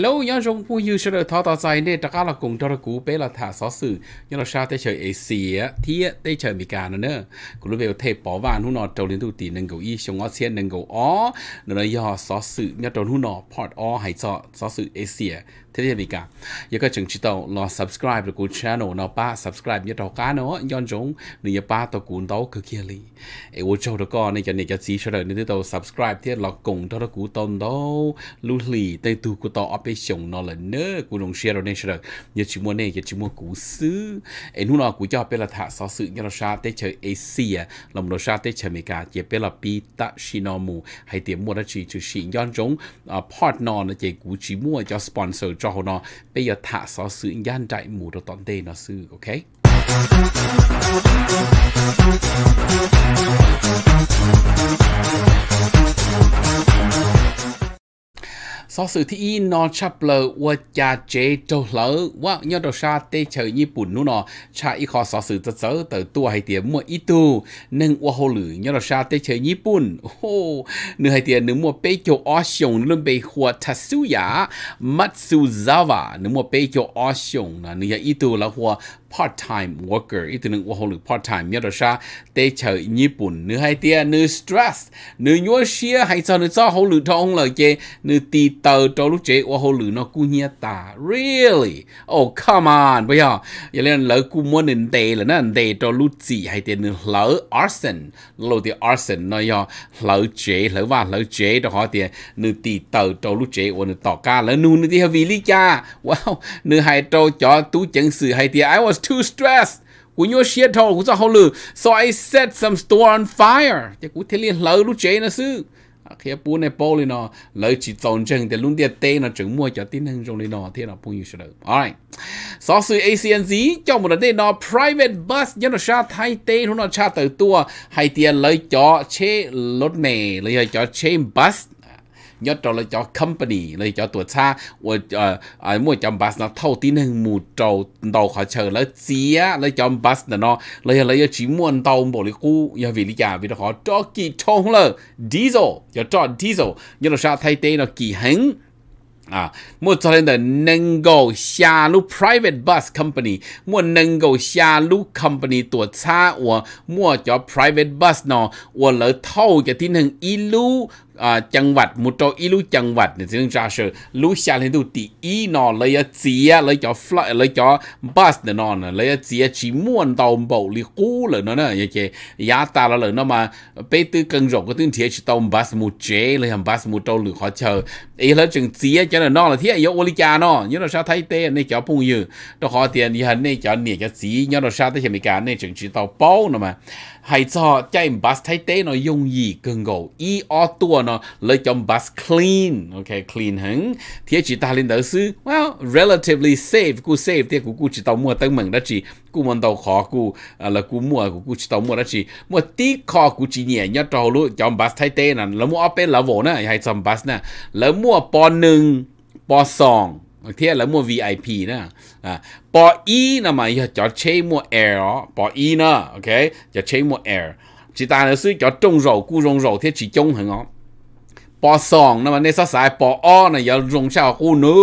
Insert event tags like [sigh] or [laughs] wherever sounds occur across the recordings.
ลโหลยอนชมผู้ยืูเชลทอต่อใจเนี่ยตะกาละกงตระกูเปละถาซอสื่อยังเราชาติเฉยเอเชียเทียเตเชยมีการนะเนอะกุมเบลเทปอวานหุ่นนอเจ้าลินทุตีหนึ่งกูอีชงอเซียนหนึ่งกูอ๋อเนื้อยอซอสื่อย้ังจงหุ่นอพอดอ๋อหายซอซอสื่อเอเชีย thế thì bị cả giờ các chừng chỉ tàu nó subscribe được của channel nó ba subscribe như tàu cá nó yon giống nên như ba tàu cuốn tàu cứ kia li ấy vô cho được con này cho này cho gì cho đời nên tàu subscribe thế lọc cùng tàu đó cú tàu đó lưu lì tây tu của tàu operation nó là nơ cú đồng share rồi nên cho đời giờ chỉ mua này giờ chỉ mua cú xứ ấy lúc nào cú cho bên là thả sáu sự như là sa tây chơi asia à. làm đồ sa tây chơi mỹ cả chỉ bên là pi ta shinomu hay tiền mua đó chỉ chỉ ờ, chỉ yon giống part non là chỉ cú chỉ mua cho sponsor จอหนอไปยอถาสอซื้อย่านใจหมูเราตอนเดนอซื้อโอเค sau sự thi nó chắp lờ và cha chế trâu lỡ và nhớ đầu xa tê chờ như bùn nụ cha y khó sau sự tất sớ tờ tua hay tiền mua ít tu nâng và hồ lử nhớ đầu xa tê chờ như bùn ô nửa hay tiền nửa mua bê châu ó xiong luôn bê hùa tatsuya matsuzawa nửa mua bê châu ó xiong nửa ít tu là hùa part time worker อีตัวหนึ่งว่าเขาหรือ part time xa เนี่ยเราใช้เตะเฉยญี่ปุ่นเนื้อให้เตี้ยเนื้อ stress xia hay lực lợi tì tờ trâu lúc chế qua hồ lử nó cú nhia ta really oh come on bây giờ giờ lên lỡ cú muốn nên tệ là nó tệ trâu lúc gì hay tiền lỡ arson lỡ thì arson nó giờ lỡ chế lỡ và lỡ chế đó họ tiền nữ tỷ tờ trâu lúc chế qua nữ tỏ ca lỡ nu nữ thì vì lý cha wow nữ hai trâu cho tú chân sự hay tiền I was too stressed cú nhớ shit thôi cú sao hồ lử so I set some store on fire chứ cú thế liền lỡ lúc chế nó xứ khi bố này bố lên nó lợi chỉ tồn chân thì luôn điện tê nó chứng mua cho tin hình trong lên nó thế là bố như sửa alright so sự ACNZ cho một đợt nó private bus nhớ nó cha thay tê nó cha tự tua hay tiền lấy cho chế lốt mè lấy cho chế bus nhớ cho là cho company là cho tổ cha, và à mua cho bus nó thâu tin hình mù trầu đầu khỏi chờ là gì á là cho bus nó là là chỉ muốn tàu bộ lý cũ giờ vì lý giả vì nó họ cho kỳ trông là diesel giờ cho diesel nhưng nó sao thay thế nó kỳ hứng à mua cho nên là nâng cầu xa lu private bus company mua nâng cầu xa lu company tổ cha, và mua cho private bus nó và lỡ thâu cho tin hình ilu 啊，正滑木做一路正滑，你只能是路下来都第一呢，来要接，来叫 fly，来叫 bus 的呢，来要接去摸到包里糊了呢呢，也就压大了了，那么被对跟肉个等贴去到 bus 木接，来向 bus 木到路好巧，哎了正接叫了呢了，贴有我里家呢，你那啥太呆，你叫朋友，都好点，你还你叫你叫接，你那啥在前面干，你正去到包了嘛。hay cho chạy bus thay tế nó dùng gì cần gầu y o tua nó lấy chọn bus clean ok clean hứng thì chỉ ta lên đó sư well relatively safe cú safe thì cú cú chỉ tàu mua tăng mừng đó chỉ cú muốn tàu khó cú à, là cú mua cú cú chỉ tàu mua đó chỉ mua tí khó cú chỉ nhẹ nhớ trâu luôn chọn bus thay tế nè là mua ở bên là vô nè hay chọn bus nè là mua bò nưng, bò song thế là mua VIP nè à bỏ e là mà giờ cho mua air bỏ e nè ok cho mua air chỉ ta là suy cho trông rầu cu rong rầu thế chỉ trông hằng bỏ sòng nè mà nên sao sai bỏ o này giờ rong sao cu nữa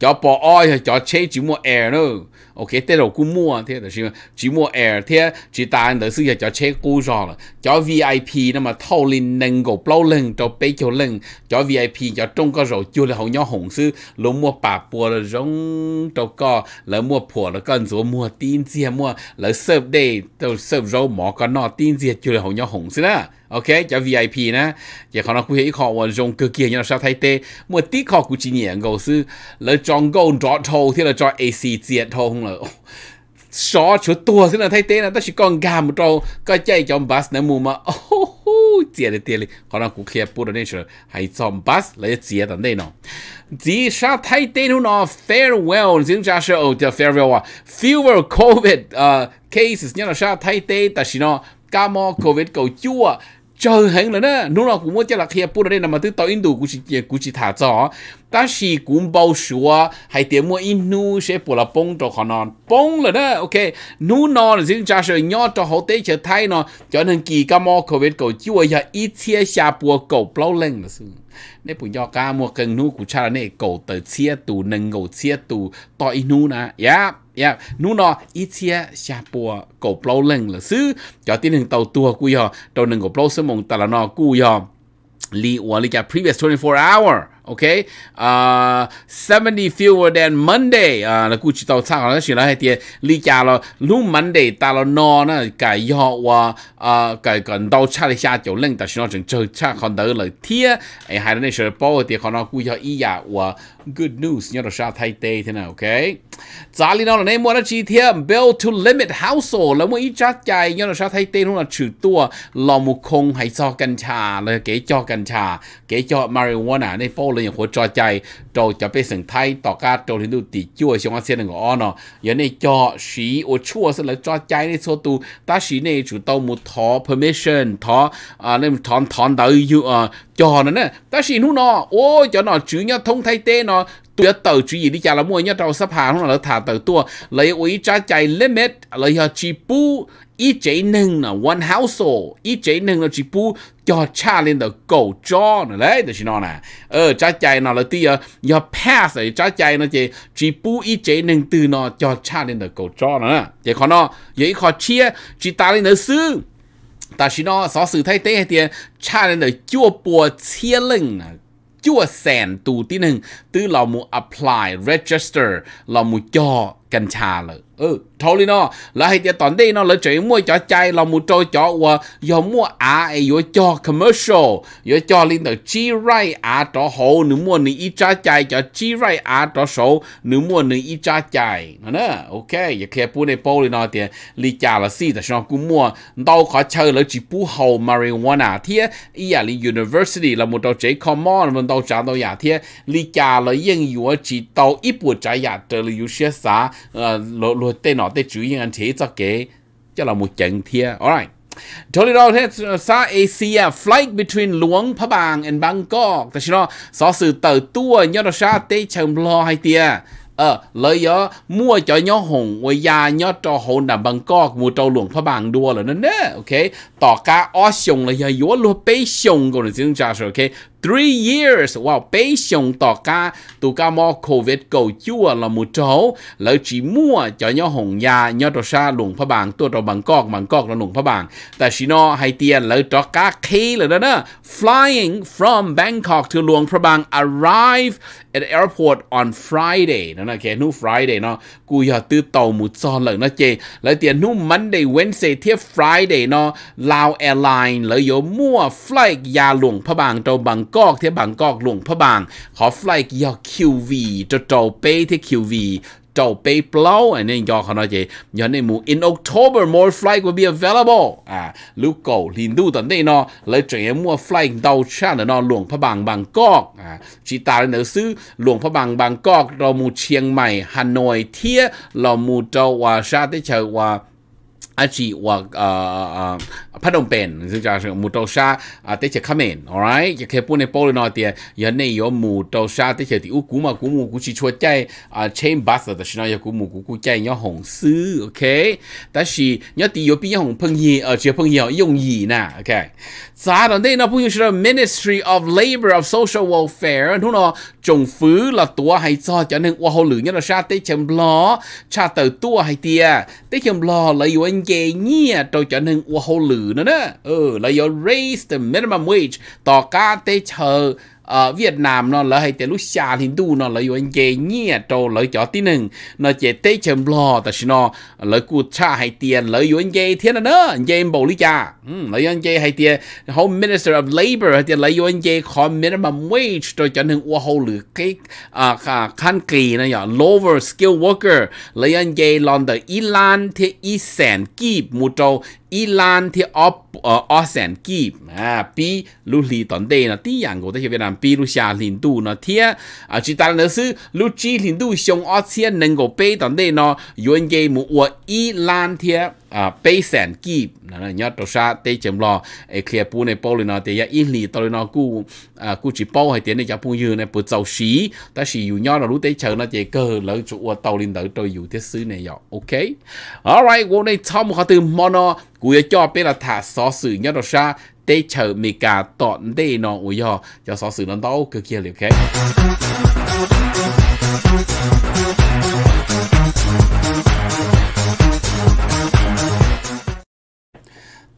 cho bỏ o giờ cho chỉ mua air nữa OK，但是古摸天的是只摸二天，只单的是要叫车故障了，叫 VIP 那么讨论能够不冷到北九冷，叫 VIP 叫中国肉就了好鸟红丝，老摸把波了容到个，老摸破了干做摸丁子摸，老 serve day 到 serve 肉毛个那丁子就了好鸟红丝啦。OK，cho VIP นะอย่าขอนักคุยอีกขอวันจงเกี่ยงยังชาไทยเต้เมื่อที่ขอกูจีเนียงกูซื้อแล้วจองกูจอดโทที่เราจอด AC เจียดโทของ là xó chỗ tua thế là thay thế là ta chỉ còn gà một trâu có chạy cho bus nữa mua mà oh [laughs] tiền đi tiền đi còn là cũng kia bút nên sửa hay cho bus lấy tiền tận đây nó chỉ sa thay thế nó nó farewell riêng ra sửa ở cho farewell à fewer covid uh, cases nhớ là sa thay thế ta chỉ nó ca mò covid cầu chua cho hẹn là nè nó là cũng muốn chắc là khi ở đây nằm mà tới tàu Ấn Độ cũng chỉ cũng chỉ thả cho ta chỉ cũng bao số hay tiền mua Inu sẽ bỏ là bông cho họ non bông là nè ok nu nó là riêng cha sự nhỏ cho họ tế cho thay nó cho nên kỳ ca mò cầu vết cầu chưa giờ ít chia xa bùa cầu bao lên là xưng nè bùn do cả mua cần nu cũng cha là nè cầu tới chia tù nâng cầu chia tù tàu Inu nè yeah dạ yeah nu nó ít chia xa bùa cổ bao lần là xứ cho tiến hình tàu tua cú yo tàu nâng cổ bao sớm mong tàu nó cú yo li wa li previous 24 hour okay uh à, 70 fewer than monday uh là cú chỉ tàu sang nó chỉ là hay tiền li cha lo lúc monday ta lo no nó cái yo wa uh cái còn đau cha đi xa chỗ lên ta chỉ nó chừng chờ cha còn đỡ lời thia ai hai đứa này sẽ bao tiền còn nó cú yo ý ya dạ wa good news nhớ ra thay tê thế nào ok giá lý nào là nên mua nó chi thêm bill to limit household là mua ít chát chạy nhớ ra thay tê luôn là trừ tua lò một không hay cho cần trà là kể cho cần trà kể cho marijuana nên bao lần của cho chạy trâu cho bé sừng thay tỏ ca trâu thì đủ tỷ chua xong xem được ngon nó giờ này cho xí ô chua sẽ là cho chạy này số tu ta xí này chủ tàu một thọ permission thọ à nên thọ thọ đợi you à cho nó nè ta xí nó nó ô cho nó chữ nhớ thông thay tê nó nó tôi tàu chú ý đi chả là mua nhất đầu sắp hàng nó là thả tàu tua lấy ủy trả chạy limit lấy họ ờ, chỉ bu ý chế nâng là one household ý chế nâng là chỉ bu cho cha lên đầu cầu cho nữa đấy được nó nè ờ trả chạy nó là tia giờ pass rồi trả chạy nó chỉ chỉ bu ý chế nâng từ nó cho cha lên đầu cầu cho nữa vậy khó nó vậy khó chia chỉ ta lên đầu sư ta chỉ nó xóa sự thay thế thì cha lên đầu chua bùa chia lưng จ้วแสนตูที่หนึ่งตื้อเรามู apply register เรามูจ่อกัญชาเลยเออทอลีนอแล้วให้เดี๋ยวตอนนี้เนาะเราจะมั่วจ่อใจเรามูโจจ่อว่าอย่ามั่วอาไอ้ย่อจ่อ commercial ย่อจ่อลินเดอร์จีไรอาจ่อหูหนึ่งมั่วหนึ่งอีจ้าใจจ่อจีไรอาจ่อสูหนึ่งมั่วหนึ่งอีจ้าใจนั่นนะโอเคอย่าแค่พูดในโปลีนอเดี๋ยวลีจ่าละสิแต่ฉันกูมั่วเราขอเชิญแล้วจีปูหูมาริวานาเทียอีอย่าลี university เรามูโจเจคอมมอนมันเราจ่าเราอย่าเทียลีจ่าละยังอยู่จีโตอีปุ่นใจอย่าเจอลีอยู่เชียสา lo lo tê nó tê chú yên anh thế cho cái cho là một trận thia alright Totally đó thế sa ờ, Asia flight between Luang Prabang and Bangkok. Tại sao so sự tờ tua nhớ đó sa tê chồng lo hay tia. Ờ, lời đó mua cho nhớ hồng và già nhớ cho hồn đàm Bangkok mua cho Luang Prabang đua là nên nè. Ok, tỏ cá ó sùng là giờ yếu luôn bê sùng còn là tiếng trả rồi. Ok, three years wow bế xong tỏ ca tu ca mò covid cầu chua là một chỗ lỡ chỉ mua cho nhau hồng nhà nhau đồ xa luồng phá bảng tu đồ bằng cọc bằng cọc là luồng phá bảng Ta xí nó hay tiền lỡ cho cá khi là đó đó flying from Bangkok to luồng phá bảng arrive at airport on Friday đó, là cái nu Friday nó cú giờ tư tàu một so lỡ nó chê lỡ tiền nu Monday Wednesday tiếp Friday nó Lao Airline lỡ yếu mua flight nhà luồng phá bảng đồ bằng กอที่บางกอกหลวงพระบาง ขอไฟล์กี่ยอคิววีจะเจ้าเป้ที่คิววีเจ้าเป้เปล่าอันนี้ยอเขานนายเจย้อนในหมู่ in October more flight will be available อ่าลูกเก่าลินดูตอนนี้เนาะเลยเจียมัว f l i g h ดาวชาเนาะหลวงพระบางบางกอกอ่าชีตาเนาะซื้อหลวงพระบางบางกอก เรามู่เชียงใหม่ฮานอยเทียเรามู่เจ้าว่าชาติเชว่า aji wa uh, uh, padong pen zi ja shi mu to sha a te che kamen all right ye ke pune polo no tie yo mu to sha te che ti u ku ma ku mu ku chi chua chai a chain bus da shi na ye ku mu ku yo hong si okay ta shi yo ti yo pi yo hong peng yi a che peng yi yong yi na okay giá đó đây nó bây giờ Ministry of Labor of Social Welfare anh nó trồng phứ là tua hay cho cho nên qua hồ lử nhất là sa tế chấm lo cha tờ tua hay tia tế chấm lo là yêu anh chị nhia trâu cho nên qua hồ lử nữa đó ừ là yêu raise the minimum wage tỏ cá tế chờ ở ờ, Việt Nam nó là hay tới lúc xa thì đủ nó là yêu anh chị nhẹ trâu lấy cho tí nừng nó chỉ tế chấm lo ta xin nó lấy cụ cha hay tiền lấy yêu anh chị thế là đó anh chị bầu lý cha ừ, lấy anh chị hay tiền Home Minister of Labor hay tiền lấy yêu anh chị có minimum wage rồi cho nên ô hậu lửa cái à khăn kỳ này nhở lower skill worker lấy anh chị lon tới Iran thì Isan kịp một trâu 伊兰ที่ออเอ่อออแสนกีบอ่าปีลูลีตอนเดนะที่อย่างกูได้เห็นเวียดนามปีลูชาลินดูเนาะเทียอ่าจิตาเนาะซื้อลูจีลินดูชงออเซียนหนึ่งกูเป้ตอนเดเนาะยวนเกมูอวอีลานเทีย à sản kì là nhớ đầu sa tê chấm lò ai kia bu này bao lên dạ, nó tê ya in lì chỉ bao hay tiền này cho bu như này bu dầu xí ta chỉ dù là lúc tê chờ nó tê cơ lỡ chủ tàu lên đỡ tôi dù thế xứ này rồi dạ, ok alright vô này xong khó từ mono cú ya cho bê là thả xó sử nhớ đầu sa tê chờ mì cả tọn tê nó ui yo cho xó sử nó tao cực kia ok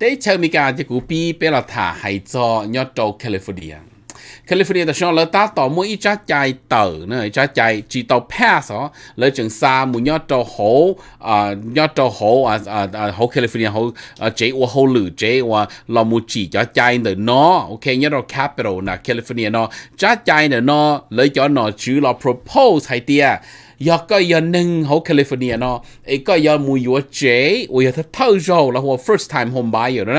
ได้เชิญมีการจะกูปีเปลถาไฮจอยอดโจแคลิฟอร์เนียแคลิฟอร์เนียแต่ช่วงเราตัดต่อมืออีจ้าใจเต๋อเนอะจ้าใจจีต่อแพ้สอเลยจึงซาหมุนยอดโจโหอ่ายอดโจโหอ่าอ่าอ่าโหแคลิฟอร์เนียโหอ่าเจ้าโหหรือเจ้าว่าเรามูจีจ้าใจเนอะเนาะโอเคยอดเราแคปิตอลนะแคลิฟอร์เนียเนาะจ้าใจเนอะเนาะเลยจ้าเนาะชื่อเรา propose ไฮเตียยาก็ยาหนึ่งเขาแคลิฟอร์เนียเนาะไอ้ก็ยามูยัวเจอุยท้าเท่าโจแล้วหัว first time home buyer นะ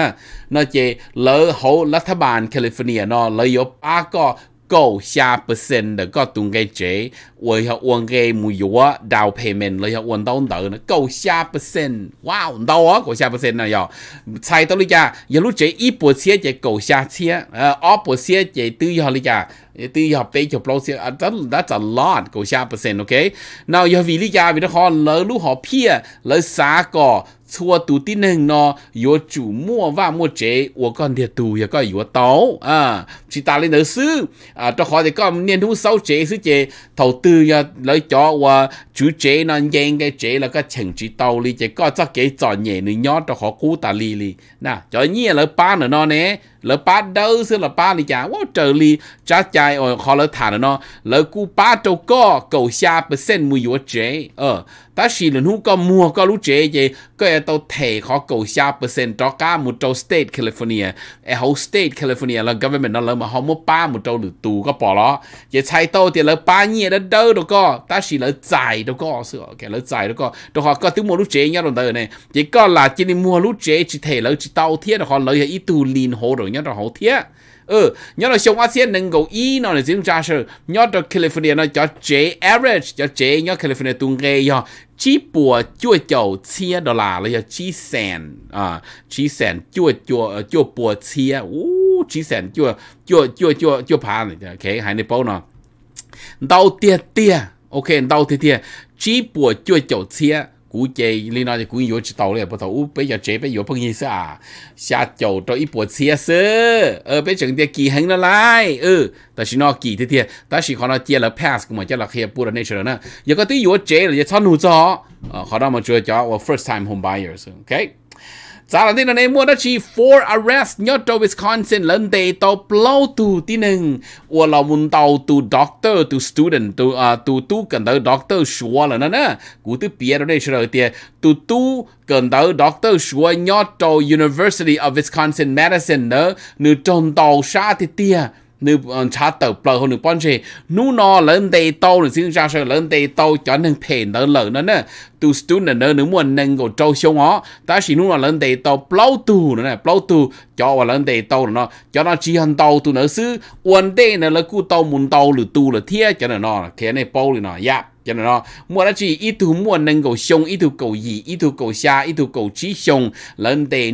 นะเจแล้วเขารัฐบาลแคลิฟอร์เนียเนาะเลยยอป้าก็够下不胜的个东个节，我要问个木药到旁边，我要问到哪呢？够下不胜，哇，到啊，够下不胜了要，猜到你家，一路这一波车就够下车，呃，二波车就都要你家。ตีหอบเตะจบเราเสียอันนั้น that's a lot กูชาเปอร์เซ็นต์โอเค now ยาวีลิยาวิธีขอเลยลูกหอบเพี้ยเลยสาก่อ chua tu tin hình nó yo chủ mua và mua chế wo con thiệt tu ya có yo tàu à chỉ ta lên nữa sư à cho khỏi thì có niên thú sáu chế sư chế thầu tư ya lấy cho và chủ chế nó yên cái chế là cái chỉnh chỉ tàu lì, chế có cho cái chọn nhẹ nữa nhỏ cho họ cú ta lì, li nè cho nhiên lấy ba nữa nó nè lỡ ba đâu xưa là ba lì chả wow trời lì cha chai ở khó lỡ thả nó lỡ cú ba trâu có cầu xa bờ sen mùi yếu chế ờ ta chỉ lần hú có mua có lú chế gì có ai tao thể khó cầu xa bờ sen đó cả một trâu state California ở e hậu state California là government nó lỡ mà họ mua ba một trâu lử tù có bỏ lỡ, vậy chạy tàu thì lỡ ba nhẹ đó đâu đâu có ta chỉ lỡ giải đâu có xưa cái lỡ giải đâu có đâu họ có tiếng mua lú chế nhau rồi này chỉ có là chỉ mua lú chế chỉ thể lỡ chỉ tàu thiết họ lỡ ít tù lìn hồ rồi nhớ đó hậu thiết ừ nhớ là xong ASEAN nâng cầu y nó là diễn ra sự nhớ đó California nó cho chế average cho chế nhớ California tung gây nhớ chỉ bùa chua chầu chia đô la là nhớ chỉ sàn à chỉ sàn chua chua chua bùa chia u chỉ sàn chua chua chua chua chua phá này ok hai này bao nó đau tiệt tiệt, ok đau tiệt tiệt chỉ bùa chua chầu chia 古籍，你那就古有知道了，不头乌被要这被要碰一下，下九到一波切是，呃，被整点记很了来，呃，但是那记的点，但是看到接了 pass 嘛，接了黑不了那些了呢，有个对有这了，也超努着，啊，好那么就叫我 first time home buyers，OK、okay?。za lan tin ne mua đó chỉ for arrest nhớ cho Wisconsin lần đề tàu blow tu tin nưng và là tàu tu doctor tu student tu à tu tu cần tới doctor sửa là nó nè cụ tu bia đó đây rồi tiệt tu tu cần tới doctor sửa nhớ cho University of Wisconsin Madison nữa nửa trong tàu sa tiệt นึกชาเติบเปล่าหนึ่งป้อนเชนู่นอเล่นเตโตหนึ่งซึ่งชาเชเล่นเตโตจอนหนึ่งเพนเดินเหล่านั้นน่ะตูสตูนเนอหนึ่งมวนหนึ่งก็โจชงอ๋อแต่สินู่นอเล่นเตโตเปล่าตูนั่นน่ะเปล่าตูจอว่าเล่นเตโตเนาะจอนอจีฮันโตตูเนอซื้ออวนเตเนอแล้วกูโตมุนโตหรือตูหรือเทียจอนเนาะแค่ในเปล่าเลยเนาะยับ cho nên nó mua là chỉ ít thu mua nâng cầu sông ít thu cầu gì ít thu cầu xa ít thu cầu chỉ sông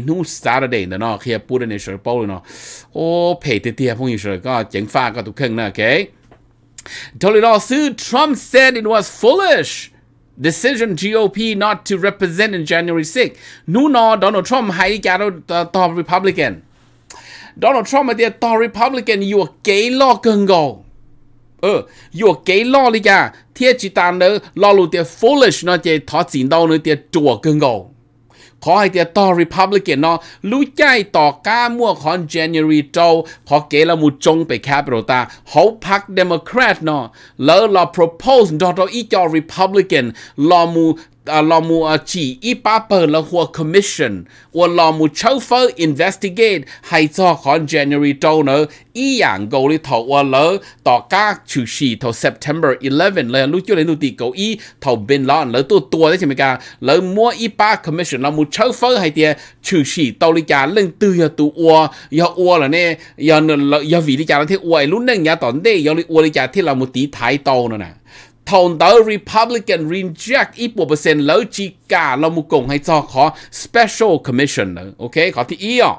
nu xa ra để nó khi bù lên sợi bao nó ô phải thế thì phong như sợi có chẳng pha có tụ khăn nè ok Toledo Trump said it was foolish decision GOP not to represent in January 6 nu no Donald Trump hay cả đó Republican Donald Trump mà thì Republican you gay lo cần go เออยู่เกลอลกเทียจิตานเนอลอลูเตียฟูลเลช h นะเจทอสินดาเนอเตียจัวกึงกขอให้เตียต่อริพับลิก a n เนาะรู้ใจต่อก้ามั่วของ j a n u a r โจาขอเกลมุจงไปแค p โรตาหาพักเดโมแครตเนาะแล้วเรา propose ดอตอีจอร republican ลอมู à, lo mu à, chỉ ít ba bờ là hoa commission và lo mu châu phơ investigate hay cho con January trâu nữa ý dạng cầu đi thầu và lỡ tỏ các chủ sĩ thầu September 11 là lúc trước đến lúc tỷ cầu ý thầu bên lo lỡ tua tua đấy chứ mấy cả lỡ mua ít ba commission lo mu châu phơ hay tiền chủ sĩ tàu đi cả lên từ giờ tụ ua giờ ua là nè giờ giờ vì đi cả là thế ua lúc neng nhà tỏn đây giờ đi ua đi cả thế là một tí thái tàu nữa nè thông tới Republican reject ít bộ bờ sen lỡ chi cả lo mu cùng hay cho khó special commission nữa ok khó thì ý à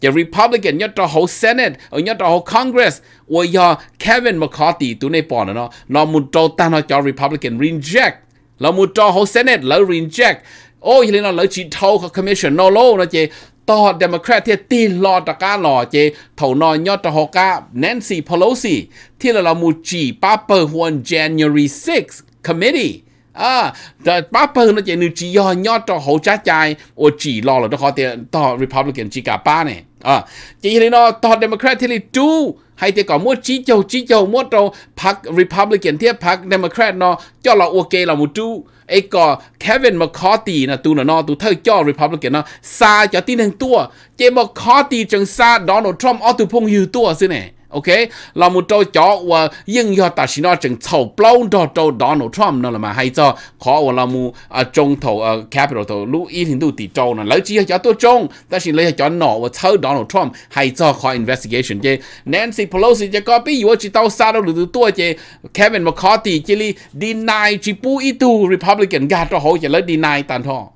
giờ Republican nhất cho hậu Senate ở nhất cho hậu Congress ôi giờ Kevin McCarthy tụi này bỏ nó nó muốn cho ta nó cho Republican reject lo muốn cho hậu Senate lỡ reject ôi thì nó lỡ chỉ thâu commission nó lâu nó chỉ to Democrat thì tin lo ta cá lò chế thầu nói nhớ ta họ cá Nancy Pelosi thì là là một chỉ ba bờ huân January 6 committee à ta ba bờ nó chế nuôi chỉ do nhớ ta hậu trả chạy ô chỉ lo là ta họ thì to Republican chỉ cả ba này à chỉ là nó to democrat thì là chú, hay thì có mua chỉ châu chỉ châu mua trâu park republican thì park democrat nó cho là ok là một chú, ấy có Kevin McCarthy là tu nó nó tu thay cho republican nó xa cho tin hàng tua chỉ McCarthy chẳng xa Donald Trump ở tu phong hiu tua xí này ok là một trâu chó và nhưng do ta chỉ nói chừng sau bao đó trâu Donald Trump nó là mà hay cho khó và là một à trung thổ à capital thầu lũ ít thì đủ tỷ trâu nè, lấy chỉ cho tôi trung, ta chỉ lấy cho nó và sau Donald Trump hay cho khó investigation chứ Nancy Pelosi chứ có biết vừa chỉ tao sao đâu được tôi chứ Kevin McCarthy chỉ li deny chỉ bu ít tu Republican gạt cho họ chỉ lấy deny tàn thọ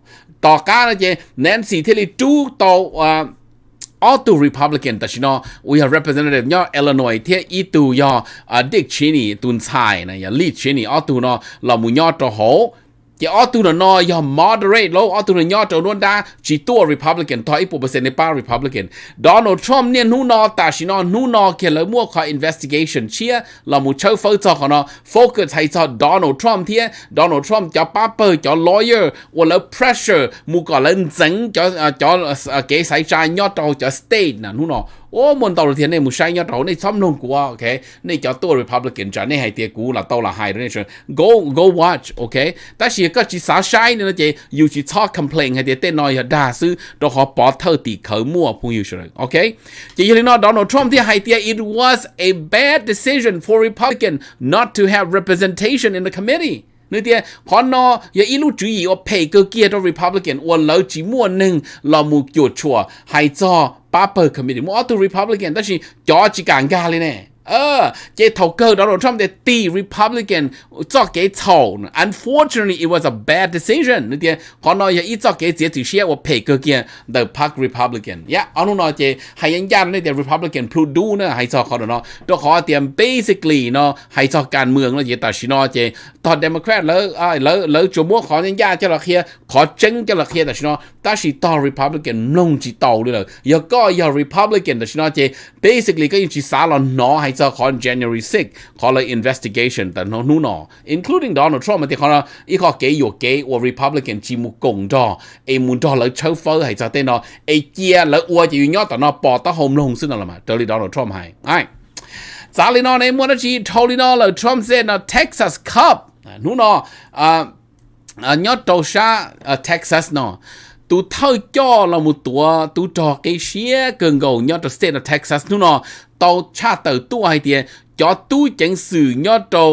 tỏ cá nó chứ Nancy thì li chú tàu à, all to Republican ta c h i น o we h a v e representative ย่อ Illinois ท thia i t ย่อ Dick Cheney ตุนชายนะย่อ Lee Cheney all to เนาะ no la m ย่อตัวโห giờ ở tu nó giờ moderate lâu ở tu nó nhỏ trâu luôn đa chỉ tua republican thôi ít bộ bê này republican Donald Trump nên nu nó ta chỉ nó nu nó kia là mua khỏi investigation chia là mu chơi phơi cho họ nó focus hay cho Donald Trump thì Donald Trump cho paper cho lawyer hoặc là pressure mu gọi lên dẫn cho à, cho cái sai trái nhỏ trâu cho state nè nu nó ô muốn tàu thiên này muốn sai nhau tàu này xong luôn của ok này cho tôi republican trả này hay tiền cũ là tàu là hai đấy go go watch ok ta chỉ có chỉ xả sai nữa chị dù chỉ talk complain hay tên nói đa sư Donald Trump thì hay it was a bad decision for Republican not to have representation in the committee นี่เดียพอนอ อย่าอีลูจุยอ่าเพกเกียร์ตัว Republican วันเล้วจีม่วหนึ่งเรามุกโยชัวหาจอป้าเปอร์คอมมิชชั่นมอตัว r พับลิกัน แต่ชิจอจิการกาเลยเนี่ย Ờ, Donald Trump Uh, the Republican Unfortunately, it was a bad decision. The Park Republican. Yeah, I don't know. The Republican Purdue, I saw how to know. The hot basically, no, I saw can move. Yet, I should know. The Democrat, low, I low, low, mua khó nhân gia cho là kia, khó chân cho là kia. Tại sao ta chỉ to Republican, nông chỉ tàu nữa. Giờ có giờ Republican, tại sao basically cái chỉ xả là nó hay lights out on January 6 khỏi là investigation the no no no including Donald Trump thì họ ý họ kể yo kể của Republican chỉ muốn cùng đó ai muốn đó là châu phơ hay sao tên nó ai chia là ua chỉ nhớ tao nó bỏ tao hôm luôn xin là mà tới Donald Trump hay ai giá lên nó này muốn nó chỉ thâu lên nó là Trump sẽ nó Texas Cup nó à, nó à, à nhớ đầu xa à, Texas nó tu thâu cho là một tua tu cho cái xe cường gầu nhau cho state of Texas nu nó tàu cha tàu tu hay tiền cho tu chẳng sử nhau cho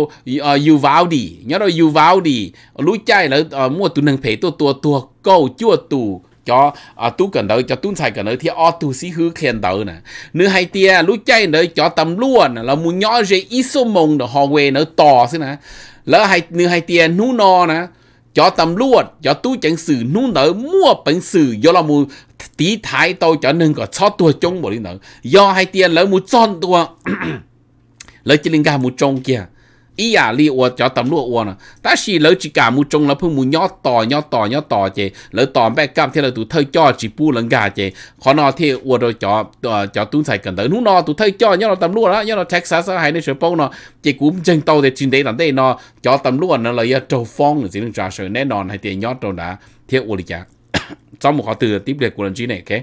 yêu vào đi nhau cho yêu vào đi lũ chạy là ờ, mua tu năng phải tu tu tu cầu chua tu cho ờ, tu cần đợi cho tu xài cần đợi thì ở tu xí hư khen đợi nè nữa hay tia lũ chạy đợi cho tầm luôn là muốn nhau dễ ít số mông được họ về nữa to xí nè lỡ hay nữa hay tia nu nó nè cho tầm luột cho tu chẳng sự nu nở mua bẩn sự do là mù tí thái tôi cho nên có cho tôi chung một đi nợ do hai tiền lỡ mù tròn tôi [clears throat] lỡ chỉ linh ca mù tròn kia ý à, li ua à, cho tầm lúa ua nè ta chỉ lỡ chỉ cả mu trông là phương mu nhỏ to nhỏ to nhỏ to chè lỡ to bé cam thế tụi thơi cho chỉ pu lần gà chè khó nọ thế ua rồi cho ờ, cho tụi xài cần tới nú nọ tụi thơi cho nhỏ là tầm lúa đó nhỏ là Texas hay nơi sửa bông nọ chè cũng chân tàu để chuyên đấy làm đây nọ cho tầm lúa nó ờ, là trâu phong gì đừng trả sự nè nòn hay tiền nhỏ trâu đã thế ua đi chả trong [coughs] một họ từ tiếp liệt của lần chi này kế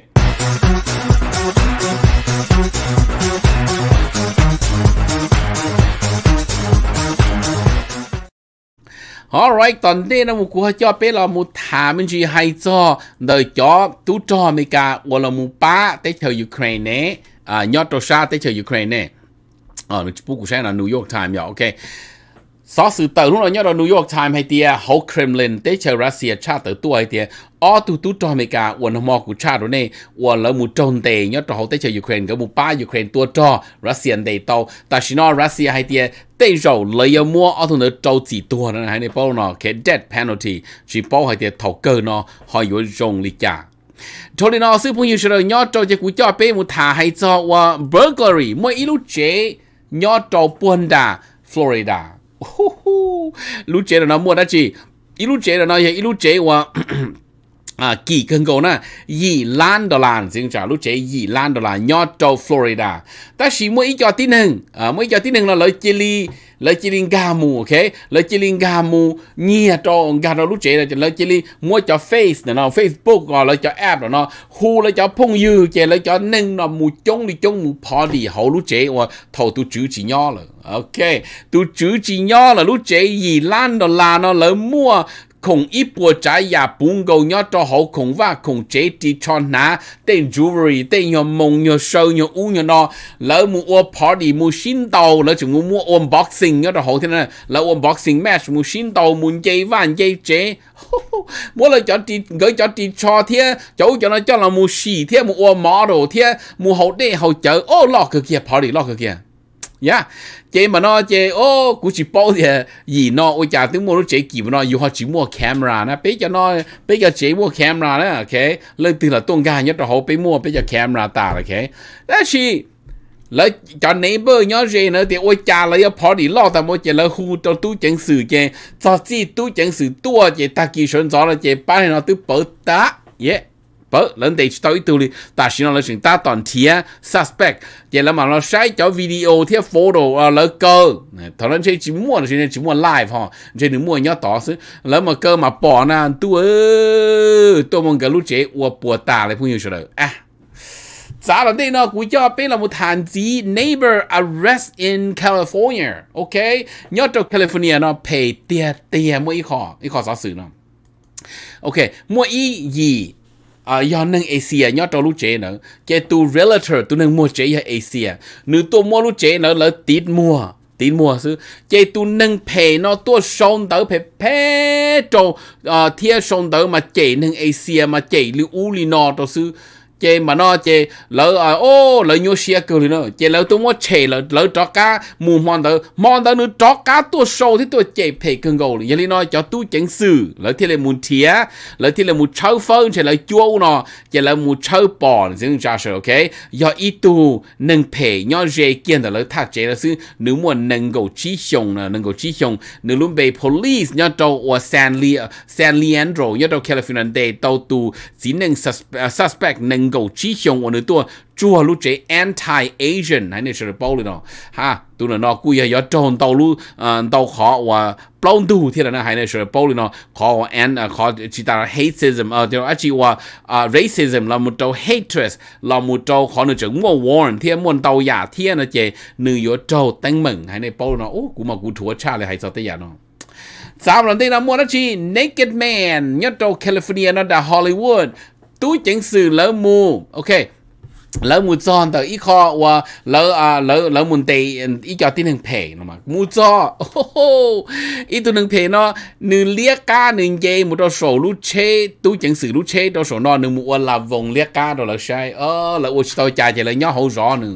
alright tuần đây là một cuộc cho bé là một thả mình chỉ hay cho đời cho tú cho mình cả hoặc là một ba tới chờ Ukraine nè à nhớ cho xa tới chờ Ukraine nè ờ nó bút của sáng là New York Times rồi dạ, ok สอสื่อเตอร์นู่นเนี่ยเรานิวยอร์กไทม์ให้เตียเขาเครมลินเตเชรัสเซียชาเตอร์ตัวให้เตียออตุตุจอเมริกาอวนมอกุชาดูเน่อวนแล้วมูจนเตเนี่ยตัวเขาเตเชยูเครนกับมูป้ายูเครนตัวจอรัสเซียนเดตโตแต่ชินอรัสเซียให้เตียเตเจอเลยมัวออตุเนอโจจีตัวนะฮะในเป้าเนาะเคดเดดเพนัลตี้ชีเป้าให้เตียเท่าเกินเนาะหอยอยู่จงลิกาโทลินอซื้อผู้ยูเชลยอดโจจะกูจ่อเป้มูทาให้จอว่าเบอร์เกอรี่มวยอิลูเจยอดโจปวนดาฟลอริดา呼呼！路截了那莫得几，一路截了那些一路截哇。à, kỳ cân cầu na yi lan đô lan xin chào lúc chế yi lan đô lan nhớ châu Florida ta chỉ mỗi cho tin hưng à, mỗi cho tin hưng là lợi chili lợi chili gà mù ok lợi chili gà mù nhia cho gà nó lúc chế là lợi chili mỗi cho face nè nó Facebook rồi lời cho app rồi nó hu lợi cho phong dư chế lời cho nâng nó mù chống đi chống mù phò đi hậu lúc chế và thầu tu chữ chỉ nhớ rồi ok tu chữ chỉ nhớ là lúc chế yi lan đô lan nó lời mua cùng ít bộ trái nhà bún gầu nhớ cho họ cùng và cùng chế đi cho na, tên jewelry tên nhỏ mông nhỏ sâu nhỏ u nhỏ nó lỡ mua ô party mua xin tàu lỡ chúng mua mua unboxing nhớ cho họ thế này lỡ unboxing match mua xin tàu muốn chơi vàng chơi [laughs] chế mua lỡ cho đi gửi cho đi cho thế chỗ cho nó cho là mua xì thế mua ô đồ thế mua hậu đê hậu chở ô lọ cái kia party lọ cái kia 呀，这么呢，这哦，估计包的，伊呢，我家都冇这几呢，要好几么 camera 呢，比较呢，比较这么 camera 呢，OK，你对了东家一都好，比么比较 camera 大了，OK，但是。แล้วจอนนี้เบอร์ย้อนเรนเนอะเดี๋ยวจาเลยพอดีลอกแต่โมเจแล้วฮูตตู้จังสื่อเจซอซี่ตู้จังสื่อตัวเจตากีชนซอละเจป้าเนาะตู้เปิดตาเย bớ lần đây tới tu đi ta xin nó chuyện ta toàn thía suspect vậy là mà nó sai cho video thía photo ờ, lỡ cơ thằng nó chỉ mua là chỉ mua live hò, chơi đừng mua nhỏ tỏ xứ lỡ mà cơ mà bỏ na tu ơ tôi mong cái lúc chế ua bỏ ta lại phun nhiều rồi à giá là đây nó cũng cho bên là một thằng gì neighbor arrest in California ok nhớ trong California nó pay tiền tiền mỗi khó ít khó giáo sử nó ok mua y gì à do nâng Asia à, nhớ cho lúc chế nữa chế tu realtor tu nâng mua chế ya Asia nếu tu mua lúc chế nữa là tít mua tít mua sư chế tu nâng phe nó tu sống tới phe phe cho à thia sống tới mà chế nâng Asia à, mà chế lưu u li nó cho sư chê mà nó chê lỡ à ô lỡ nhô xia cười thì nó chê lỡ tôi muốn chê lỡ lỡ trọ cá mù mòn tớ mòn tớ nữa trọ cá tôi sâu thì tôi chê phê cơn gầu thì nói cho tôi chẳng sư lỡ thì là mù thía lỡ thì là mù chơi phơn chê lỡ chua nó chê lỡ mù chơi bò dừng ra sợ ok do ít tu nâng phê nhó dê kiên tớ lỡ thạc chê là sư nếu muốn nâng gầu chi xong là nâng gầu chi xong nếu luôn về police nhó trâu ở San Leandro nhó trâu California tàu tu chỉ nâng à, suspect nâng 能够执行我们做主要路这 anti Asian 那那是暴力呢哈，都能那故意要走道路嗯到好我 blown 度天呢还那是暴力呢，好我 and 啊好其他 hateism 啊就而且我啊 racism 啦么到 hatred 啦么到好呢就我 warn 天么到亚天呢这你要走登门还那暴力呢哦，古嘛古土差了还走得呀呢。สามหลังที่นำมวลนัชี Naked Man ยัดโตแคลิฟอร์เนียนั่นดาฮอลลีวูด túi chẳng sự lỡ mù ok lỡ mù cho tờ ít kho và lỡ à lỡ lỡ muốn tì ít cho tin hàng phe nó mà mù cho ít tu hàng phe nó nửa lia ca nửa dây một đôi sổ lú chê tu chẳng sự lú chê đôi sổ nó nửa mù là vòng lia ca đó là sai ờ lỡ ô tao chạy chạy là nhó hậu rõ nửa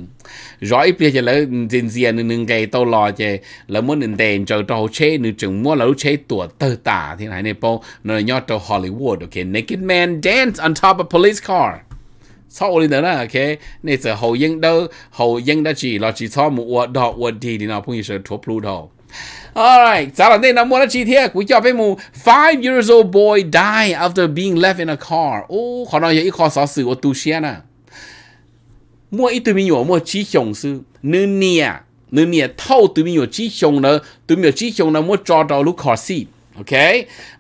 ร้อยเปียจะแล้วจินเซียหนึ่งหนึ่งไงโตรอจแล้วมันหนึ่งเดนจะโตเชหนึ่งจังมั่วแล้วเชตัวเตอร์ตาที่ไหนในปงในยอดโตฮอลลีวูดโอเค naked man dance on top of police car ชอบอะไรเนะโอเคในเสือหูยิงเดาหูยิงได้จีเราจีชอบมัวดอกวันทีนี่เราพุ่งเสือทัวพลูทอ Alright, so today number one chitia, we got him five years old boy die after being left in a car. Oh, how now you call sauce or two shiana? mua ít tụi mình mua chỉ xong sư nữ nia nữ nia thâu tụi mình nhỏ chỉ nữa tụi mình chỉ xong nữa mua cho đầu lúc khó xì ok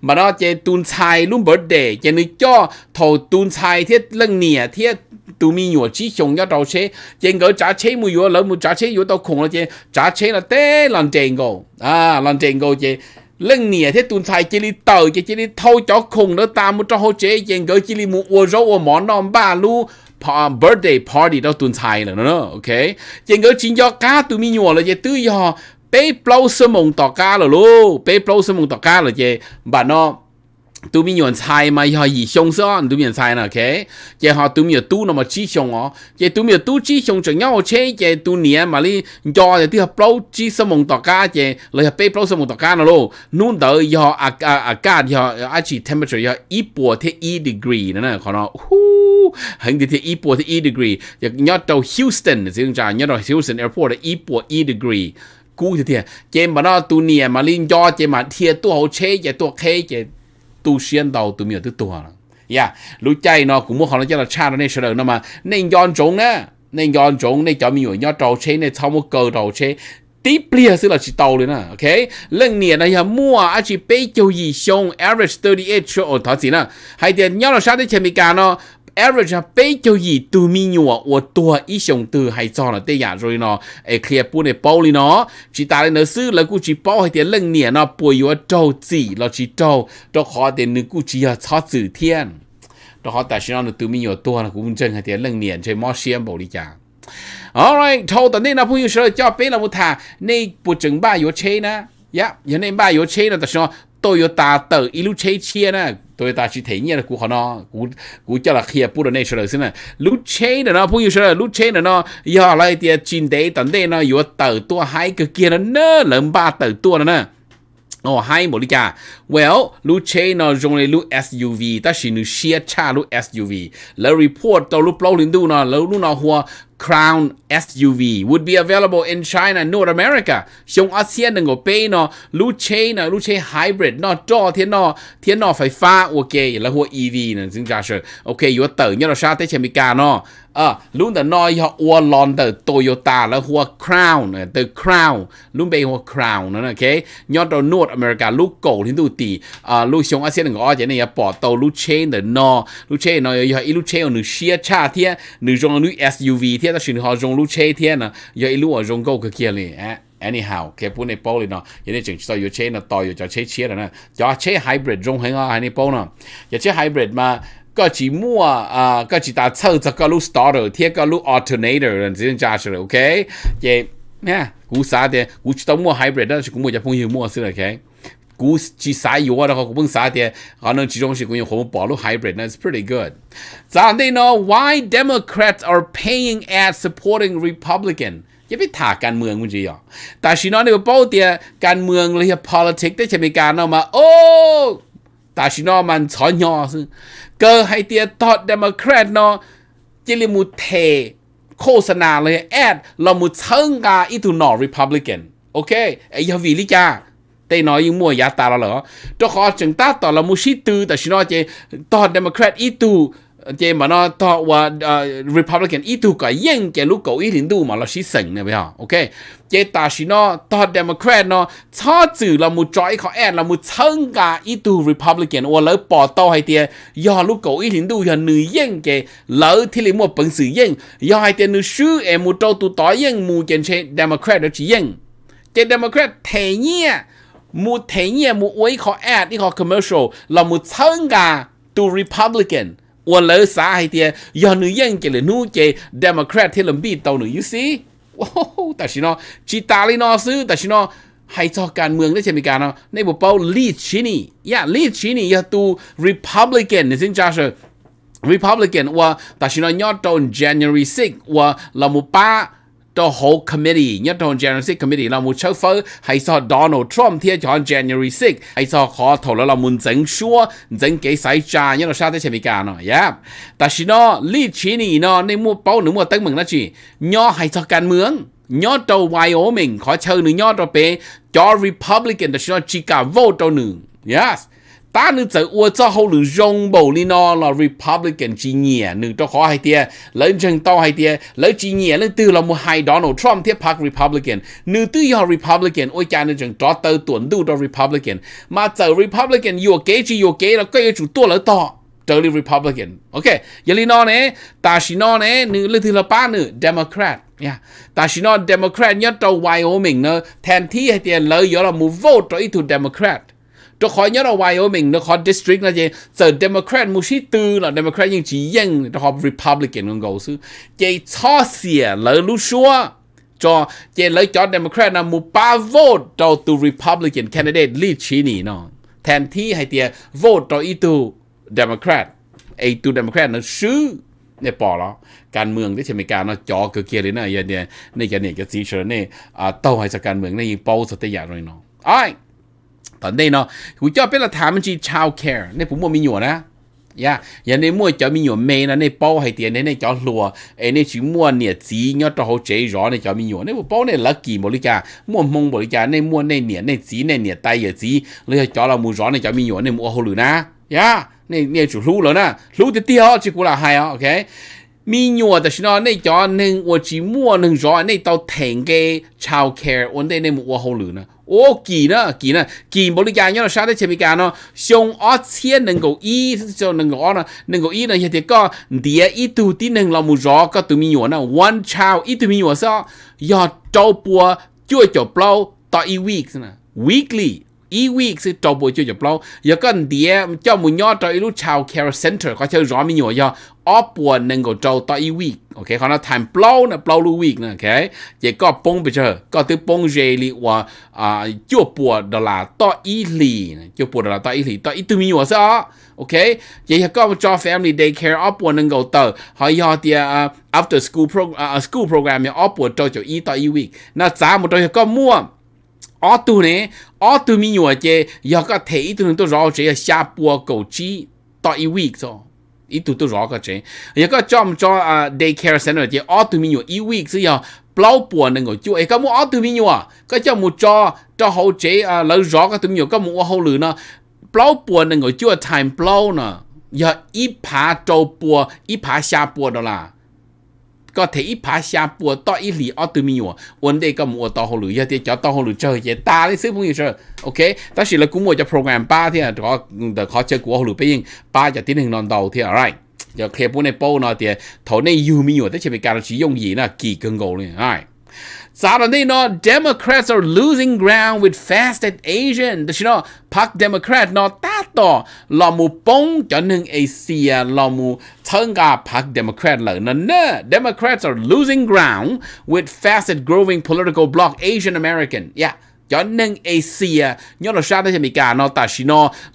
mà nó chơi tuần sai luôn bớt để chơi nữ cho thầu tuần sai thiết lưng nia thiết tụi mình nhỏ chỉ cho đầu chế chơi ngỡ trả chế mua nhỏ lỡ mua trả chế nhỏ tao khủng chơi trả chế là té lần tiền gồ à lần tiền gồ chơi lần nè thế tuần sai chỉ đi tờ chỉ chỉ đi thâu cho khùng đó ta muốn cho hỗ chế chỉ ngỡ chỉ đi mua uo rau uo món non ba lu birthday party đó tuần thay là nó ok chỉ có chính do cá tụi mình nhỏ là chỉ tứ do bé blossom mong tỏ cá là lô bé blossom mong tỏ cá là chỉ bà nó tu mi nhuận sai mà họ gì xong sao tu mi sai nè kệ chế họ tu mi tu nó mà chỉ xong ó chế tu mi tu chỉ xong chẳng nhau chế chế tu nia mà li cho thì họ bao chỉ sớm mong tọt cá chế lấy họ bay bao sớm mong tọt cá nó luôn nôn tới họ à à à cá họ à chỉ temperature họ ít bộ thế ít degree nữa nè còn nó hú hình thì thế ít bộ thế ít degree giờ nhớ đầu Houston thì chúng ta nhớ đầu Houston airport là ít bộ ít degree cú thì thế chế mà nó tu nia mà li cho mà thiệt tu hậu chế chế tu khé chế tu xuyên đầu tụi mình tự tua yeah dạ, lúc chạy nó cũng muốn họ nó chắc là cha nó nên sửa được nó mà nên yon trống nè nên yon trống nên cho mình nhồi trâu trầu chế nên sau một cờ trầu chế tí bia sẽ là chỉ tàu lên nè ok lần nè này là mua à chỉ bây giờ gì xong average 38 chỗ ở thọ gì nè hay tiền nhau là sao để chơi mình cả nó average bây giờ gì từ mi nhiều và tua ít sống từ hay cho là tây rồi nó ai clear bu này bao đi nó chỉ ta lên nó là cũng chỉ bao hay tiền lần nè nó bồi yếu trâu gì là chỉ trâu cho khó tiền nữa cũng chỉ là chữ thiên cho họ tại sao từ mi nhiều tua là cũng chân hay tiền lần nè chơi mò xiêm bảo đi chả alright thôi tận đây là phụ yêu sẽ cho bé là một thà nay bộ trưởng ba yếu na 呀，原来买有车呢，但是呢，都有大豆一路车车呢，都有大去田业的古好呢，古古叫了黑布的那时候是呢，路车的呢，朋友说路车的呢，要来点金地等地呢，有豆多还个给了呢，人把豆多了呢，哦，还冇理解。well ลูเชนอจงเลยลู SUV แต่ชินูเชียชาลู SUV แล้ว report ตัวลูเปล่าลินดูนอแล้วลูนอหัว Crown SUV would be available in China North America ชงอาเซียนหนึ่งก็เปนอลูเชนอลูเช hybrid นอจอเทียนนอเทียนนอไฟฟ้าโอเคแล้วหัว EV นั่นซึ่งจะเชื่อโอเคอยู่เต๋อเนี่ยเราชาติเชมิกาเนาะเออลุงแต่นอยหัวอวลอนเตอโตโยต้าแล้วหัว Crown เตอ Crown ลุงไปหัว Crown นั่นโอเคยอดเรานวดอเมริกาลูกโกที่ดูต ti à lu xong asia đừng ở trên này à, bỏ tàu lu chain để no lu chain nó giờ ít lu chain nó xia cha thế nó dùng lu suv thế ta xin họ dùng lu chain thế nè giờ ít lu ở dùng câu cái kia này à anyhow 佢本你煲你咯，有啲仲所要車呢，代要就車車啦，就車 hybrid 中喺我喺你煲啦，有車 hybrid 嘛。ก็จีมั่วอ่าก็จีตาเช่าจะก็รู้สตอร์เทียก็รู้ออเทอร์เนเตอร์นั่นสิจ้าเฉลยโอเคเย่เนี่ยกูสาเดียกูจะต้องมั่วไฮบริดนั่นคือกูมั่วจะพุ่งหิวมั่วสิโอเค股几啥药的话，股本啥的，还能集中些供应，我们保留 hybrid，那 is pretty good。咋的呢？Why Democrats are paying at supporting Republican？อย่าไปถาการเมืองมังจะยอแต่ชินอนในเป้เตียการเมืองเลย politics ได้ใช้ในการเอามาโอ้แต่ชินอมันสอนย่อซึเกิดให้เตียตอดเดโมแครตเนาะจิลิมุเทโฆษณาเลยแอดเรามุเชิงกาอิทุนอริพับลิกันโอเคไอ้ยาวีลิจ้า tây nói những mua giá ta là lỡ cho khó chúng ta tỏ là mua sĩ tư tại sao chứ tỏ democrat ít tu chứ mà nó tỏ và ờ, republican ít tu cả yên cái lúc cậu ít đến tu mà là sĩ sừng này bây ok chứ ta sĩ nó tỏ democrat nó cho chữ là một trái khó ăn là một chân cả ít tu republican hoặc lỡ bỏ tao hay tiền do lúc cậu ít đến tu giờ nữ yên cái lỡ thì lấy một bằng sự yên do hay tiền nữ sư em một trâu tu tỏ yên mua trên democrat đó chỉ yên จเดโมแครตเทีย mu thế nhẹ mu với họ ad đi họ commercial là mu thân cả tu republican và lỡ xã hay tiền giờ nữ dân chỉ là nữ chế democrat thì làm bị tàu nữ you see wow ta chỉ nó chỉ ta lên nó xứ ta chỉ nó hay cho การเมืองได้เช่นกันเนาะในบุปผาลีดชินี่ย่าลีดชินี่ย่าตู republican ในสิ่งจ้าเช republican ว่าแต่ฉันยอดตอน January 6ว่าเราหมู่ป้า the whole committee nhất trong January 6 committee là một số phở hay sao Donald Trump thì chọn January 6 hay sao khó thảo luận là muốn dẫn xua dẫn cái sai trà nhất là sao thế chemi cả nó yeah ta xin nó lý trí này nó nên mua bao nữa mua tăng mừng nó chỉ nhỏ hay sao can mướn nhỏ trâu Wyoming khó chơi nữa nhỏ trâu bé Republican ta xin nó chỉ cả vô trâu yes ta nữ tử ua cho hậu lử rong bầu li no là Republican chi nhẹ nữ cho khó hay tia lấy chân to hay tia lấy chi nhẹ lấy từ là mù hai Donald Trump thiết park Republican nữ tư do Republican ôi cha nữ chân cho tờ tuần đủ cho Republican mà tờ Republican yêu kế chỉ yêu kế là cái chủ tua lỡ to trở đi Republican ok giờ li no nè ta chỉ no nè nữ lấy từ là ba nữ Democrat yeah, ta chỉ no Democrat nhớ trong Wyoming nữa thành thi hay tia lấy giờ là mù vote cho ít Democrat 这好伢了怀俄明，那好 district 那些，这 Democrat 没去对了，Democrat 人ร赢，这好 Republican โมแครตย路งจอบเจอเลยจอเดโมแครตนะ มูปาโวตต่อตัวรีพับลิกันแคนาเดตลีดชีนีเนาะแทนที่ให้เตียโวตต่ออีตัวเดโมแครตไอตัวเดโมแครตนะซื้อเนี่ยปอล้การเมืองที่อเมิการเนาะจอเกอเกียเลยนะยันเนี่ย ในกันเนี่ยกะซีเชอร์เนี่ยอ่า เต้าให้จากการเมืองในยิงเป้าสเตียร์ลนอยเนาะไอ tận đây nó cũng cho biết là tham chỉ child care nên cũng mua mi nhựa nè ya ya nên mua cho mi nhựa mê nè nên bao hay tiền nên cho lùa ấy nên chỉ mua nè chỉ nhớ cho hỗ trợ nên cho mi nhựa nên bao nên lucky một lý cả mua mông một lý cả nên mua nên nè nên chỉ nên nè tay giờ chỉ lấy cho là mua rõ nên cho mi nhựa nên mua hồ lửa nè ya nên nên chủ lú rồi nè lú thì tiêu chỉ cũng là hay ok mi nhua ta shino nei cho nen wo chi mua nen jo nei tao theng ge chao care on de nem wo hou lu na o ki na ki na ki bo li ga nyo sha de che mi ga no xiong o chien nen go i cho nen go na nen go i na ye de ko dia i tu ti nen la mi nhua na one child i tu mi nhua sa ya tao bua chua cho plau ta i weeks weekly e week sẽ trâu bồi chơi chụp lâu giờ có anh địa cho mù lúc chào center có chơi rõ mi nhồi up one nên go trâu to y week ok khó time blow blow lu week nè ok chỉ có bông bây giờ có từ bông dê li và à chưa bùa đó là to y li chưa bùa đó là to y li to y cho family daycare up one nên go tờ họ do thì after school pro uh, school program up one trâu cho y to y week nó giá một trâu có mua ở tu này ở tu mi và chỉ do có thể tu nên tôi rõ chỉ là xa bùa cầu chi to y week rồi ý tụ tụ rõ cái chuyện giờ có cho cho daycare center thì ở tụi mình nhiều week chứ giờ bao bùa nên ngồi chú ấy có ở tụi mình nhiều à có cho cho cho hậu chế lỡ rõ cái tụi mình nhiều có muốn hậu lử nó bao bùa nên ngồi chú time bao nè giờ ít phá trâu bùa ít phá xa bùa đó là có thể ít phá xa bùa to ít lì ở từ ủa vấn đề có mua to hồ lửa giờ thì cho to hồ lửa chơi vậy ta lấy sức mua chơi ok ta chỉ là cũng mua cho program ba thì là khó chơi của hồ lửa bây giờ ba cho tiến hành non đầu thì alright giờ khi bữa này bao nó thì thầu này tới chỉ bị cả chỉ dùng gì là kỳ cưng gấu này alright Suddenly, you know, Democrats are losing ground with fasted Asian. You là Park Democrat nó ta tỏ là mu bông cho nên Asia à, là mu thân cả Park Democrat là nè nè. Democrats are losing ground with fasted growing political bloc Asian American. Yeah. À, nhớ là là sao đây chỉ chỉ chỉ chỉ cả ta bông cho Democrat nè nè, có tao à, Republican ย้อนหนึ่งเอเชียย้อนเราชาติที่มีการนอตาชิโน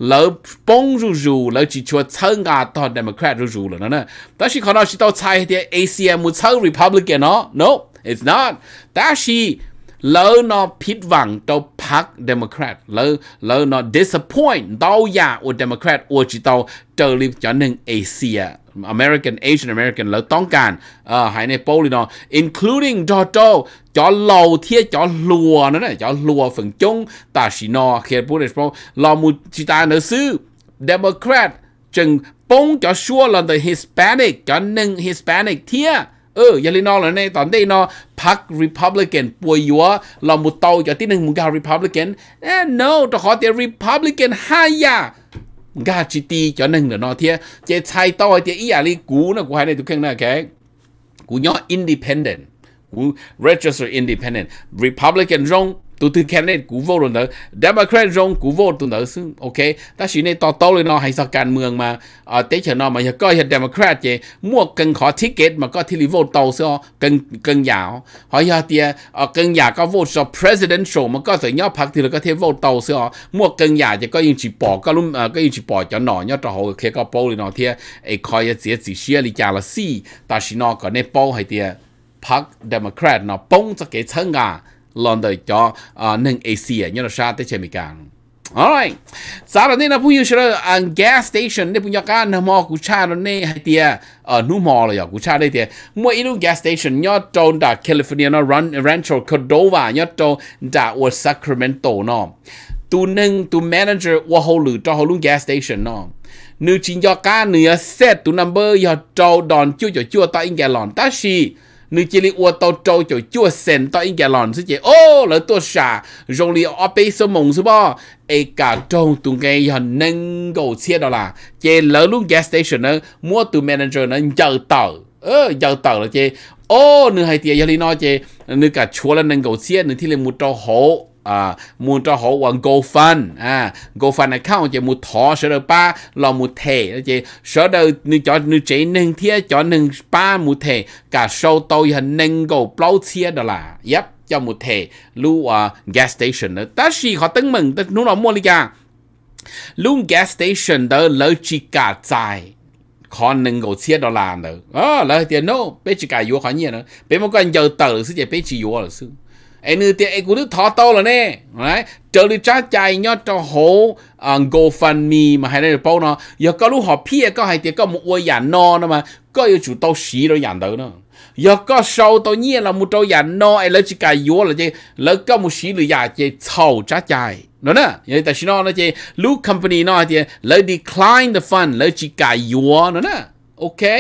แล้วปงรูรูแล้วจีชัวเชิงอาตอนเดโมแครตรูรูเลยนะเนี่ยแต่ชิคอนอชิโตไทยเดียเอเชียมุเชอร์รีพับลิกันเนาะ no It's not แต่ h ีเรานอผิดหวังต่อพรรคเดโมแครตเราเรานอ disappoint ต่ออยาอุดเดโมแครตอุจิตอเจอริบจอหนึ่งเอเชีย American Asian American แล้วต้องการเอ่อหายในโปลีนอ including จอโจจอเหล่าเทียจอลัวนั่นแหละจอลัวฝังจงตาชินอเขียนพูดในโปเลอมูจิตาเนอซื้อเดโมแครตจึงปงจอชัวลันเดอฮิสแปนิกจอหนึ่งฮิสแปนิกเทียเอออย่าลืมนอเลยในตอนได้นอพรรค Republican ป่วยยัวเรามุดโตอย่าที่หนึ่งมึงกา Republican เออ no ต่ขอแต่ Republican ห้ายามึงกาจีตีจะหนึ่งเดี๋ยวนอเทียเจชายโตเทียอีอะไรกูนะกูให้ในทุกเครื่องนะแกกูย่อ independent กู register independent Republican ร้อง tụi từ candidate cú vô rồi nữa democrat rong cú vô tụi nữa xưng ok ta chỉ nên to to lên nó hay sao can mường mà ở ờ, tế chờ nó mà giờ coi hiện democrat vậy mua cần khó ticket mà có thì lý vô tàu sao cần cần giả họ giờ thì ở cần giả có vô cho presidential mà có thể nhớ phát thì là có thể vô tàu sao mua cần giả thì có những chỉ bỏ có lúc ờ, có những chỉ bỏ cho nó nhớ cho họ khi có bao lên nó thì ấy coi giờ chỉ chỉ xia lý giả là si ta chỉ nó có nên bao hay thì Park Democrat nó bông cho cái chân à lần đời cho à, nâng Asia à, nhớ là sao tới chơi mình càng Alright. sau Sao nên là bây giờ là à, gas station nên bây giờ cái nhà ở của cha nó nè hay tiề ở nu mò là của cha đây tiề. Mỗi ít gas station nhớ trâu đã California nó run Rancho Cordova nhớ trâu đã ở Sacramento nó. Tu nâng tu manager của hồ lử cho hồ luôn gas station nó. nếu chính cho cá nửa set tu number giờ trâu đòn chưa cho chưa ta in ta xì. Si nữ chỉ li ua tàu trâu chỗ chua sen tao in gà lòn sư ô lỡ tua xà rong li ở bê sông mông sư bò ai cả trâu tụ ngay hòn nâng gầu xe đó là chị lỡ luôn gas station nữa mua tụ manager nó giờ tờ ơ giờ tờ là chị ô nữ hai tia giờ li nói chị nữ cả chua là nâng gầu xe nữ thì là một trâu hổ à muốn cho họ hoàn go fan à go fan này không chỉ muốn thỏ sợ được ba lo muốn thẻ, chỉ sợ được nên cho nên chỉ nên thiết cho nên ba muốn thẻ cả sau tôi hình nên go bao chia đó là yep cho một thẻ, lưu à gas station đó ta chỉ có tưng mừng, ta nó là mua đi cả lưu gas station đó lỡ chỉ cả trái, còn nâng gầu chia đô la nữa, à ờ, lời tiền nó, bây chỉ cả yếu khó nhiên nữa, bây giờ mà còn giờ tờ là sự chỉ bây chỉ yếu là sự ai nữ tiền ai cũng được thọ to là nè right trở đi trả chạy nhớ cho hồ go fan mi mà hay là bao nó giờ có lúc họ pia có hay tiền có một ôi giả no nữa mà có yêu chủ tao xí rồi giả đó nữa giờ có sâu tao nhiên là một trâu giả no ai lấy chỉ cài yếu là chứ lấy có một xí rồi giả chơi thầu trả chạy nó nè vậy tại sao nó chơi lúc company nó thì lấy decline the fund lấy chỉ cài yếu nó nè ok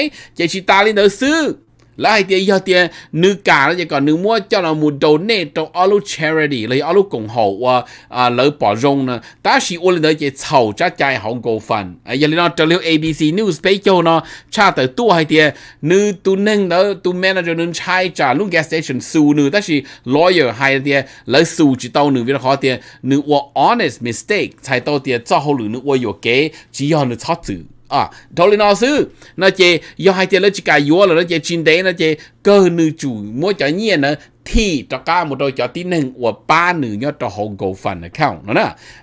chị ta lên đỡ xứ là hai tia giờ tia nữ cả là chỉ còn nữ mua cho là một đầu nè trong alu charity lấy alu cùng hộ và ờ, à ờ, lỡ bỏ rong nè ta chỉ ôn lên tới chỉ chầu cha trai hồng cổ phần à giờ nó trở liu abc news page cho nó cha tờ tua hai tia nữ tu nâng đó tu manager nữ trai trả luôn gas station su nữ ta chỉ lawyer hai tia lấy su chỉ tao nữ vì nó khó tia nữ wa honest mistake sai tao tia cho hồ nữ wa yo kế chỉ do nữ thoát chữ à thôi nó sư nó chê do hai tia lơ chỉ cả yếu là nó chê chín đế nó chê cơ nư chủ mỗi chả nhiên nữa thì cho cả một đôi cho tí nâng của ba nữ nhớ cho họ gấu phần là không nó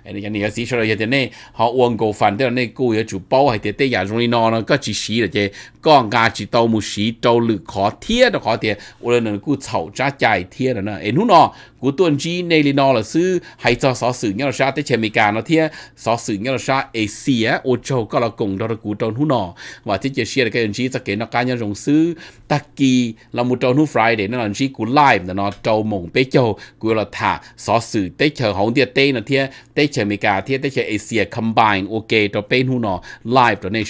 anh em nhớ gì cho rồi thế này họ uống gấu phần thế này cô chủ bao hay thế thế giờ rồi nó có chỉ xí là thế con gà chỉ tàu một xí tàu lử khó thiết đó khó thiết rồi nó cô chậu chạy thiết đó anh hú nó cô tuần chi này là là sư hay cho xó sử nhớ là sao tới chèm cả nó thiết xó sử nhớ là sao Asia ô châu có là cùng đó là cô trâu hú nó và thế chia sẻ là cái anh chị ta kể nó cá nhân rồng sư ta kỳ trâu hú Friday nó là anh chị cô live nó trâu mông bế châu cứ là thả xó xử tế chờ hóng tiệt tê là mỹ cả thiê tế chờ combine ok cho bên hú nó live cho nên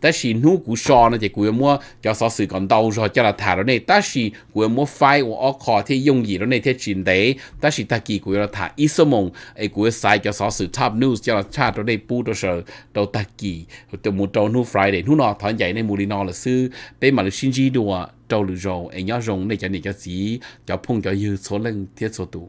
ta chỉ nú cú chỉ cú e mua cho xó xử còn đâu cho là thả đó ta chỉ cú e mua file của óc khó thiê dùng gì ta chỉ ta kỳ cú e là thả cho xó xử top news cho là cha đó này bu rồi đầu ta kỳ từ một friday hú nó thằng dậy này mù là sư bên mà đùa trâu lử rồ ấy nhớ rồng này cho này cho gì cho phong cho dư số lần thiết số tụ